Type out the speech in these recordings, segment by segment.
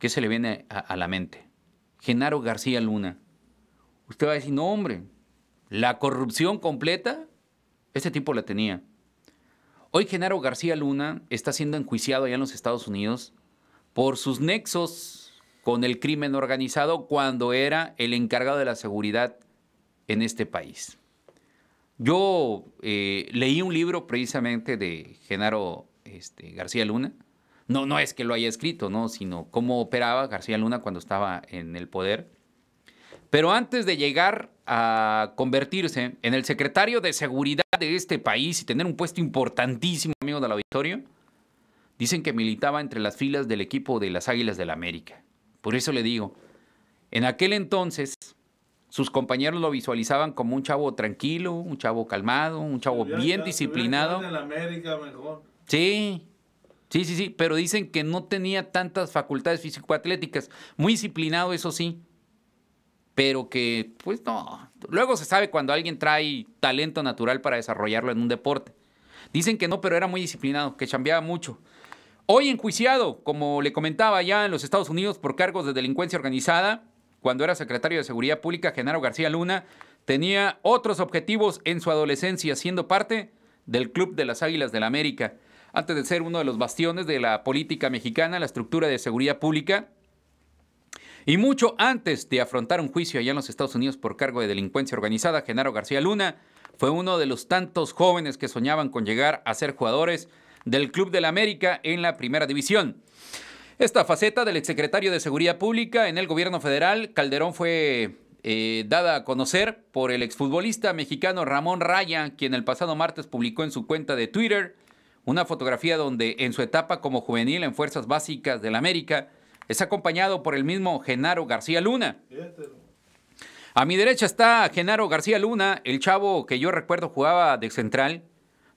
¿Qué se le viene a, la mente? Genaro García Luna. Usted va a decir, no, hombre, la corrupción completa, este tipo la tenía. Hoy Genaro García Luna está siendo enjuiciado allá en los Estados Unidos por sus nexos con el crimen organizado cuando era el encargado de la seguridad en este país. Yo eh, leí un libro precisamente de Genaro este, García Luna, no, es que lo haya escrito, ¿no? sino cómo operaba García Luna cuando estaba en el poder. Pero antes de llegar a convertirse en el secretario de seguridad de este país y tener un puesto importantísimo, amigos del auditorio, dicen que militaba entre las filas del equipo de las Águilas del la América. Por eso le digo, en aquel entonces sus compañeros lo visualizaban como un chavo tranquilo, un chavo calmado, un chavo bien disciplinado. En América Sí, Sí, sí, sí, pero dicen que no tenía tantas facultades físico-atléticas. Muy disciplinado, eso sí, pero que, pues no. Luego se sabe cuando alguien trae talento natural para desarrollarlo en un deporte. Dicen que no, pero era muy disciplinado, que chambeaba mucho. Hoy enjuiciado, como le comentaba ya en los Estados Unidos por cargos de delincuencia organizada, cuando era secretario de Seguridad Pública, Genaro García Luna tenía otros objetivos en su adolescencia, siendo parte del Club de las Águilas del la América antes de ser uno de los bastiones de la política mexicana, la estructura de seguridad pública. Y mucho antes de afrontar un juicio allá en los Estados Unidos por cargo de delincuencia organizada, Genaro García Luna fue uno de los tantos jóvenes que soñaban con llegar a ser jugadores del Club del América en la Primera División. Esta faceta del exsecretario de Seguridad Pública en el gobierno federal, Calderón fue eh, dada a conocer por el exfutbolista mexicano Ramón Raya, quien el pasado martes publicó en su cuenta de Twitter una fotografía donde en su etapa como juvenil en Fuerzas Básicas del América es acompañado por el mismo Genaro García Luna. A mi derecha está Genaro García Luna, el chavo que yo recuerdo jugaba de central,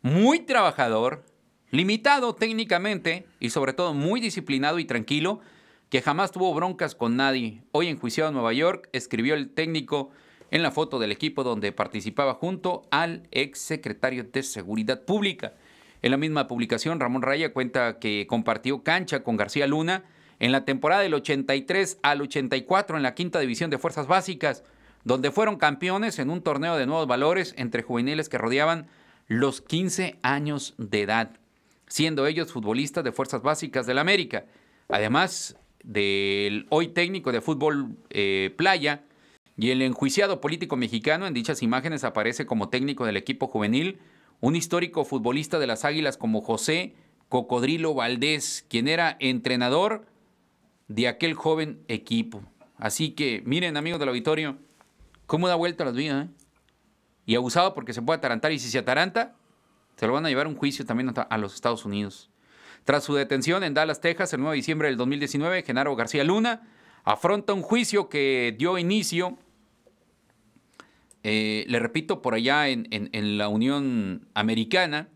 muy trabajador, limitado técnicamente y sobre todo muy disciplinado y tranquilo, que jamás tuvo broncas con nadie. Hoy en juicio en Nueva York, escribió el técnico en la foto del equipo donde participaba junto al exsecretario de Seguridad Pública. En la misma publicación, Ramón Raya cuenta que compartió cancha con García Luna en la temporada del 83 al 84 en la quinta división de Fuerzas Básicas, donde fueron campeones en un torneo de nuevos valores entre juveniles que rodeaban los 15 años de edad, siendo ellos futbolistas de Fuerzas Básicas del América. Además del hoy técnico de fútbol eh, playa y el enjuiciado político mexicano, en dichas imágenes aparece como técnico del equipo juvenil un histórico futbolista de las Águilas como José Cocodrilo Valdés, quien era entrenador de aquel joven equipo. Así que miren, amigos del auditorio, cómo da vuelta las vidas. ¿eh? Y abusado porque se puede atarantar. Y si se ataranta, se lo van a llevar a un juicio también a los Estados Unidos. Tras su detención en Dallas, Texas, el 9 de diciembre del 2019, Genaro García Luna afronta un juicio que dio inicio eh, le repito, por allá en, la Unión Americana,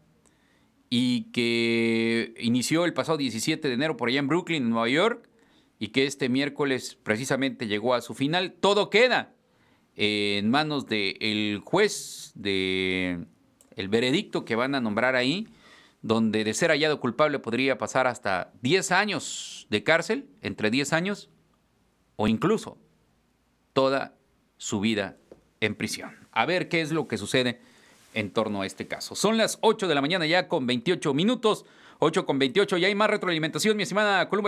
y que inició el pasado 17 de enero por allá en Brooklyn, Nueva York, y que este miércoles precisamente llegó a su final. Todo queda en manos del el juez de el veredicto que van a nombrar ahí, donde de ser hallado culpable podría pasar hasta 10 años de cárcel, entre 10 años o incluso toda su vida en prisión. A ver qué es lo que sucede en torno a este caso. Son las 8 de la mañana ya con 28 minutos, 8 con 28, y hay más retroalimentación, mi estimada Columba.